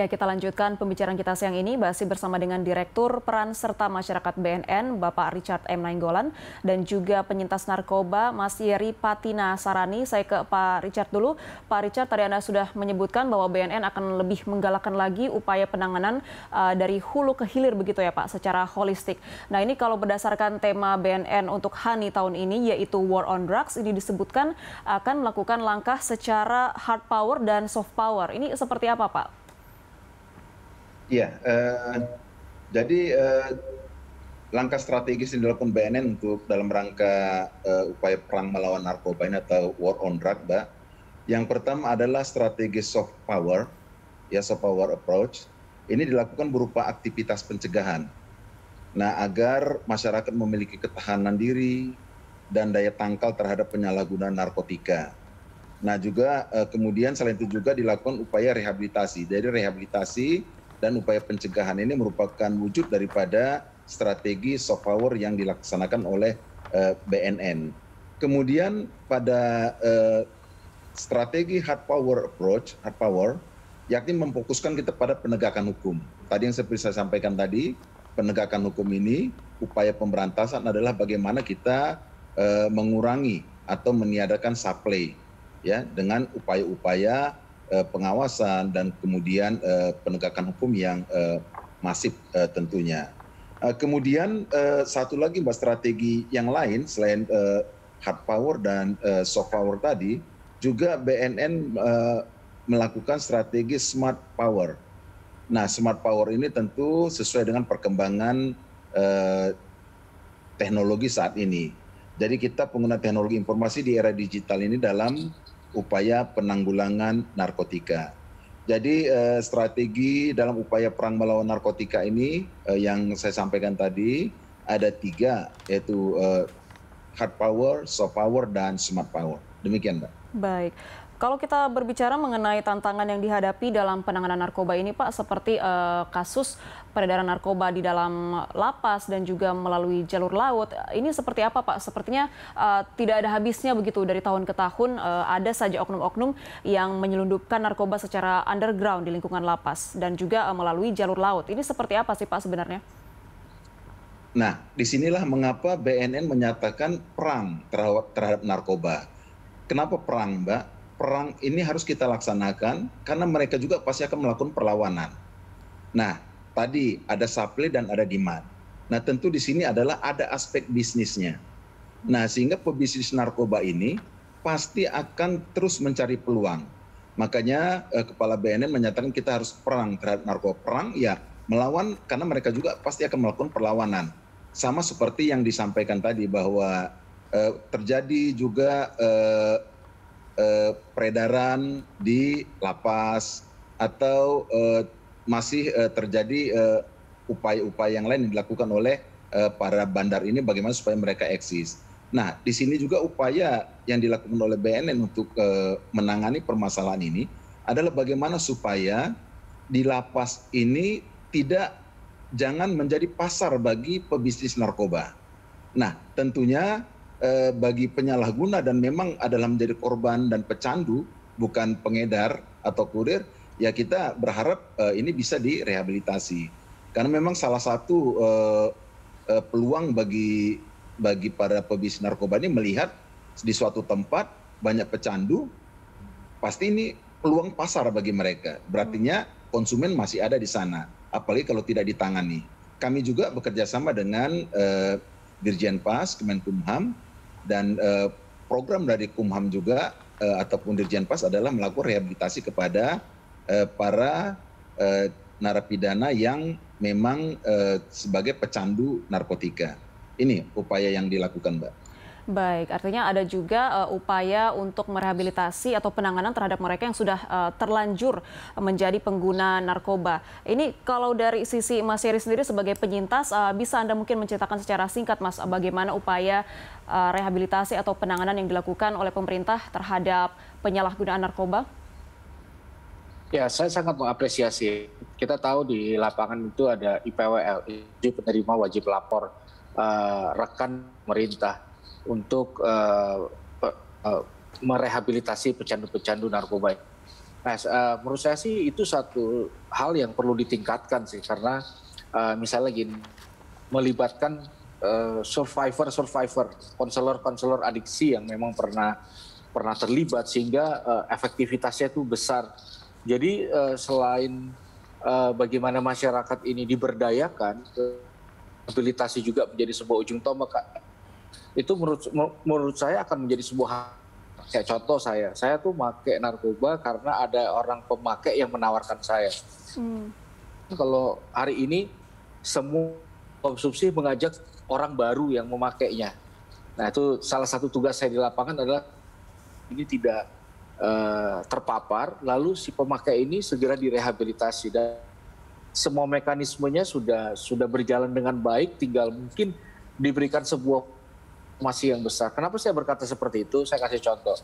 Ya, kita lanjutkan pembicaraan kita siang ini masih bersama dengan Direktur Peran serta Masyarakat BNN Bapak Richard M. Nainggolan dan juga penyintas narkoba Mas Yeri Patina Sarani. Saya ke Pak Richard dulu. Pak Richard, tadi Anda sudah menyebutkan bahwa BNN akan lebih menggalakkan lagi upaya penanganan uh, dari hulu ke hilir begitu ya Pak, secara holistik. Nah, ini kalau berdasarkan tema BNN untuk HANI tahun ini yaitu War on Drugs, ini disebutkan akan melakukan langkah secara hard power dan soft power. Ini seperti apa Pak? iya eh, jadi eh, langkah strategis yang dilakukan bnn untuk dalam rangka eh, upaya perang melawan narkoba ini atau war on drug mbak yang pertama adalah strategi soft power ya soft power approach ini dilakukan berupa aktivitas pencegahan Nah, agar masyarakat memiliki ketahanan diri dan daya tangkal terhadap penyalahgunaan narkotika. Nah, juga kemudian selain itu juga dilakukan upaya rehabilitasi. Jadi rehabilitasi dan upaya pencegahan ini merupakan wujud daripada strategi soft power yang dilaksanakan oleh eh, BNN. Kemudian pada eh, strategi hard power approach, hard power, yakni memfokuskan kita pada penegakan hukum. Tadi yang saya sampaikan tadi, penegakan hukum ini upaya pemberantasan adalah bagaimana kita uh, mengurangi atau meniadakan supply ya dengan upaya-upaya Eh, pengawasan dan kemudian eh, penegakan hukum yang eh, masif tentunya. Kemudian satu lagi mbak strategi yang lain selain hard power dan soft power tadi, juga BNN melakukan strategi smart power. Nah, smart power ini tentu sesuai dengan perkembangan teknologi saat ini. Jadi kita pengguna teknologi informasi di era digital ini dalam upaya penanggulangan narkotika. Jadi eh, strategi dalam upaya perang melawan narkotika ini eh, yang saya sampaikan tadi ada tiga yaitu eh, hard power, soft power, dan smart power. Demikian, Mbak. Baik, kalau kita berbicara mengenai tantangan yang dihadapi dalam penanganan narkoba ini, Pak, seperti uh, kasus peredaran narkoba di dalam lapas dan juga melalui jalur laut, ini seperti apa, Pak? Sepertinya uh, tidak ada habisnya begitu dari tahun ke tahun uh, ada saja oknum-oknum yang menyelundupkan narkoba secara underground di lingkungan lapas dan juga uh, melalui jalur laut. Ini seperti apa sih, Pak, sebenarnya? Nah, disinilah mengapa BNN menyatakan perang terhadap narkoba. Kenapa perang, Mbak? perang ini harus kita laksanakan karena mereka juga pasti akan melakukan perlawanan. Nah, tadi ada supply dan ada demand. Nah, tentu di sini adalah ada aspek bisnisnya. Nah, sehingga pebisnis narkoba ini pasti akan terus mencari peluang. Makanya eh, kepala BNN menyatakan kita harus perang terhadap narkoba. Perang ya melawan karena mereka juga pasti akan melakukan perlawanan. Sama seperti yang disampaikan tadi bahwa eh, terjadi juga eh, Eh, peredaran di lapas atau eh, masih eh, terjadi upaya-upaya yang lain yang dilakukan oleh para bandar ini bagaimana supaya mereka eksis. Nah, di sini juga upaya yang dilakukan oleh BNN untuk menangani permasalahan ini adalah bagaimana supaya di lapas ini tidak jangan menjadi pasar bagi pebisnis narkoba. Nah, tentunya Eh, bagi penyalahguna dan memang adalah menjadi korban dan pecandu bukan pengedar atau kurir ya kita berharap eh, ini bisa direhabilitasi karena memang salah satu eh, peluang bagi bagi para pebisnis narkoba ini melihat di suatu tempat banyak pecandu pasti ini peluang pasar bagi mereka berartinya konsumen masih ada di sana apalagi kalau tidak ditangani kami juga bekerja sama dengan Dirjen Pas Kemenkumham dan eh, program dari kumham juga eh, ataupun dirjen pas adalah melakukan rehabilitasi kepada eh, para narapidana yang memang sebagai pecandu narkotika ini upaya yang dilakukan mbak Baik, artinya ada juga uh, upaya untuk merehabilitasi atau penanganan terhadap mereka yang sudah uh, terlanjur menjadi pengguna narkoba. Ini kalau dari sisi Mas Yeri sendiri sebagai penyintas, uh, bisa Anda mungkin menceritakan secara singkat Mas bagaimana upaya uh, rehabilitasi atau penanganan yang dilakukan oleh pemerintah terhadap penyalahgunaan narkoba? Ya, saya sangat mengapresiasi. Kita tahu di lapangan itu ada IPWL, penerima wajib lapor uh, rekan pemerintah untuk uh, uh, merehabilitasi pecandu-pecandu narkoba. Nah, uh, menurut saya sih itu satu hal yang perlu ditingkatkan sih karena uh, misalnya gini melibatkan uh, survivor survivor, konselor-konselor adiksi yang memang pernah pernah terlibat sehingga uh, efektivitasnya itu besar. Jadi uh, selain uh, bagaimana masyarakat ini diberdayakan, rehabilitasi juga menjadi sebuah ujung tombak itu menurut menurut saya akan menjadi sebuah kayak contoh saya saya tuh pakai narkoba karena ada orang pemakai yang menawarkan saya hmm. kalau hari ini semua konsumsi mengajak orang baru yang memakainya nah itu salah satu tugas saya di lapangan adalah ini tidak uh, terpapar lalu si pemakai ini segera direhabilitasi dan semua mekanismenya sudah sudah berjalan dengan baik tinggal mungkin diberikan sebuah masih yang besar. Kenapa saya berkata seperti itu? Saya kasih contoh.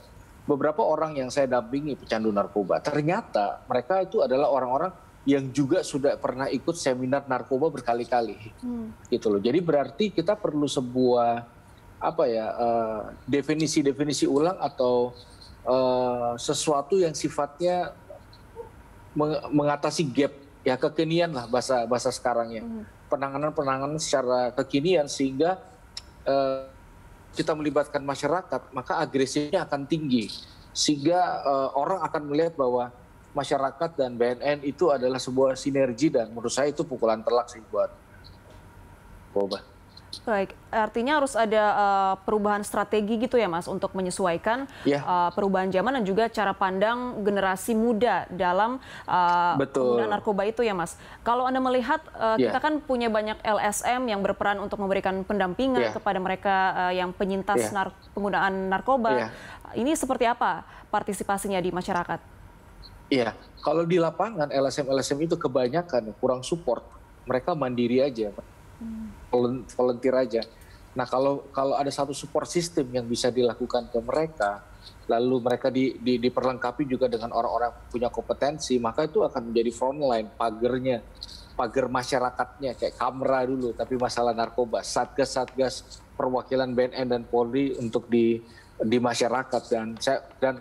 Beberapa orang yang saya dampingi pecandu narkoba, ternyata mereka itu adalah orang-orang yang juga sudah pernah ikut seminar narkoba berkali-kali. Hmm. Gitu loh. Jadi berarti kita perlu sebuah apa ya eh, definisi-definisi uh, ulang atau uh, sesuatu yang sifatnya meng mengatasi gap ya kekinian lah bahasa bahasa sekarangnya. Hmm. Penanganan-penanganan secara kekinian sehingga eh, kita melibatkan masyarakat, maka agresinya akan tinggi. Sehingga uh, orang akan melihat bahwa masyarakat dan BNN itu adalah sebuah sinergi dan menurut saya itu pukulan telak sih buat Boba. Baik, artinya harus ada uh, perubahan strategi gitu ya Mas untuk menyesuaikan yeah. Iya. uh, perubahan zaman dan juga cara pandang generasi muda dalam uh, Betul. narkoba itu ya Mas. Kalau Anda melihat uh, eh, yeah. kita kan punya banyak LSM yang berperan untuk memberikan pendampingan yeah. kepada mereka uh, yang penyintas yeah. nar penggunaan narkoba. Yeah. Ini seperti apa partisipasinya di masyarakat? Iya, yeah. kalau di lapangan LSM-LSM itu kebanyakan kurang support. Mereka mandiri aja volunteer aja. Nah kalau kalau ada satu support system yang bisa dilakukan ke mereka, lalu mereka di, di, diperlengkapi juga dengan orang-orang punya kompetensi, maka itu akan menjadi front line pagernya, pagar masyarakatnya kayak kamera dulu, tapi masalah narkoba, satgas-satgas perwakilan BNN dan Polri untuk di di masyarakat dan saya dan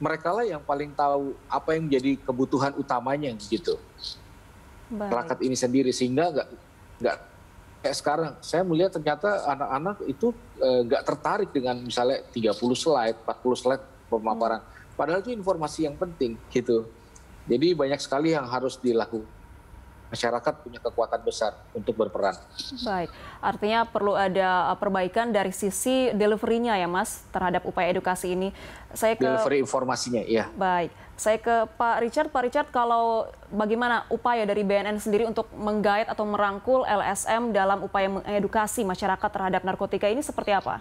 mereka lah yang paling tahu apa yang menjadi kebutuhan utamanya gitu. Baik. Rakyat ini sendiri sehingga nggak nggak kayak sekarang saya melihat ternyata anak-anak itu eh, nggak e, tertarik dengan misalnya 30 slide, 40 slide pemaparan. Hmm. Padahal itu informasi yang penting gitu. Jadi banyak sekali yang harus dilakukan masyarakat punya kekuatan besar untuk berperan. Baik, artinya perlu ada uh, perbaikan dari sisi deliverynya ya Mas terhadap upaya edukasi ini. Saya ke delivery informasinya, ya. Baik, saya ke Pak Richard. Pak Richard, kalau bagaimana upaya dari BNN sendiri untuk menggait atau merangkul LSM dalam upaya mengedukasi masyarakat terhadap narkotika ini seperti apa?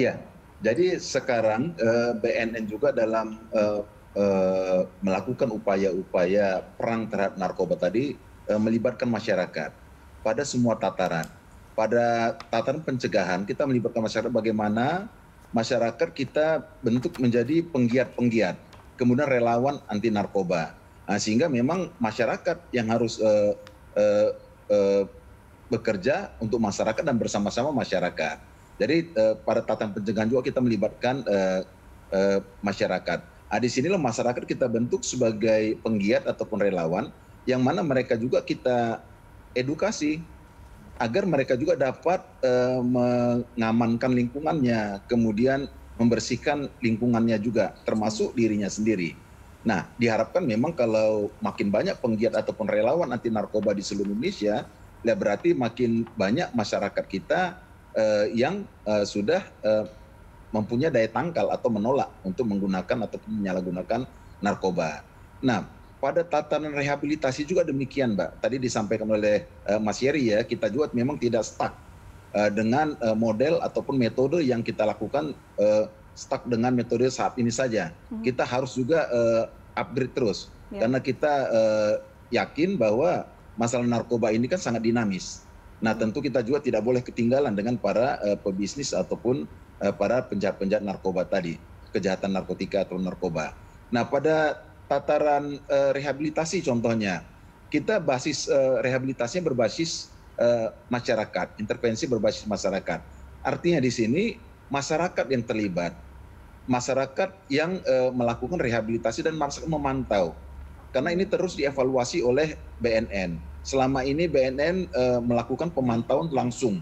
Iya, jadi sekarang eh, BNN juga dalam eh, Eh, melakukan upaya-upaya perang terhadap narkoba tadi eh, melibatkan masyarakat pada semua tataran. Pada tataran pencegahan kita melibatkan masyarakat bagaimana masyarakat kita bentuk menjadi penggiat-penggiat, kemudian relawan anti narkoba. Nah, sehingga memang masyarakat yang harus eh, eh, eh, bekerja untuk masyarakat dan bersama-sama masyarakat. Jadi eh, pada tataran pencegahan juga kita melibatkan eh, eh, masyarakat nah di sinilah masyarakat kita bentuk sebagai penggiat ataupun relawan yang mana mereka juga kita edukasi agar mereka juga dapat eh, mengamankan lingkungannya kemudian membersihkan lingkungannya juga termasuk dirinya sendiri. Nah, diharapkan memang kalau makin banyak penggiat ataupun relawan anti narkoba di seluruh Indonesia, ya berarti makin banyak masyarakat kita eh, yang eh, sudah eh, mempunyai daya tangkal atau menolak untuk menggunakan atau menyalahgunakan narkoba. Nah, pada tatanan rehabilitasi juga demikian, Mbak. Tadi disampaikan oleh uh, Mas Yeri ya, kita juga memang tidak stuck uh, dengan uh, model ataupun metode yang kita lakukan uh, stuck dengan metode saat ini saja. Hmm. Kita harus juga uh, upgrade terus yeah. karena kita uh, yakin bahwa masalah narkoba ini kan sangat dinamis. Nah, hmm. tentu kita juga tidak boleh ketinggalan dengan para uh, pebisnis ataupun Eh, para penjahat-penjahat narkoba tadi, kejahatan narkotika atau narkoba. Nah, pada tataran uh, rehabilitasi contohnya, kita basis uh, rehabilitasinya berbasis uh, masyarakat, intervensi berbasis masyarakat. Artinya di sini masyarakat yang terlibat, masyarakat yang melakukan rehabilitasi dan masyarakat memantau. Karena ini terus dievaluasi oleh BNN. Selama ini BNN melakukan pemantauan langsung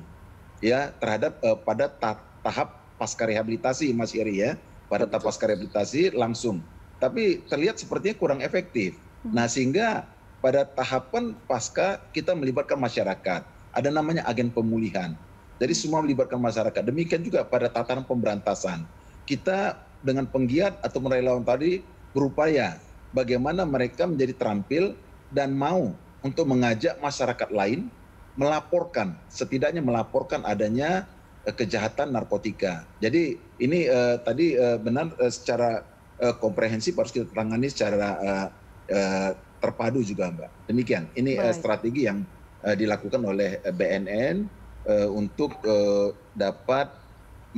ya terhadap pada ta tahap pasca rehabilitasi Mas Iri ya, pada tahap pasca rehabilitasi langsung. Tapi terlihat sepertinya kurang efektif. Hmm. Nah sehingga pada tahapan pasca kita melibatkan masyarakat. Ada namanya agen pemulihan. Jadi hmm. semua melibatkan masyarakat. Demikian juga pada tataran pemberantasan. Kita dengan penggiat atau relawan tadi berupaya bagaimana mereka menjadi terampil dan mau untuk mengajak masyarakat lain melaporkan, setidaknya melaporkan adanya Eh, kejahatan narkotika. Jadi ini uh, tadi uh, benar uh, secara uh, komprehensif harus kita tangani secara uh, uh, terpadu juga, Mbak. Demikian. Ini uh, strategi yang uh, dilakukan oleh BNN uh, untuk uh, dapat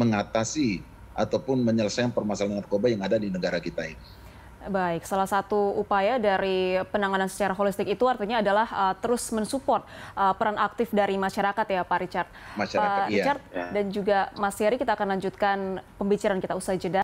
mengatasi ataupun menyelesaikan permasalahan narkoba yang ada di negara kita ini. Baik, salah satu upaya dari penanganan secara holistik itu artinya adalah uh, terus mensupport uh, peran aktif dari masyarakat ya Pak Richard. Masyarakat, Pak uh, iya. Richard iya. dan juga Mas Yeri kita akan lanjutkan pembicaraan kita usai jeda.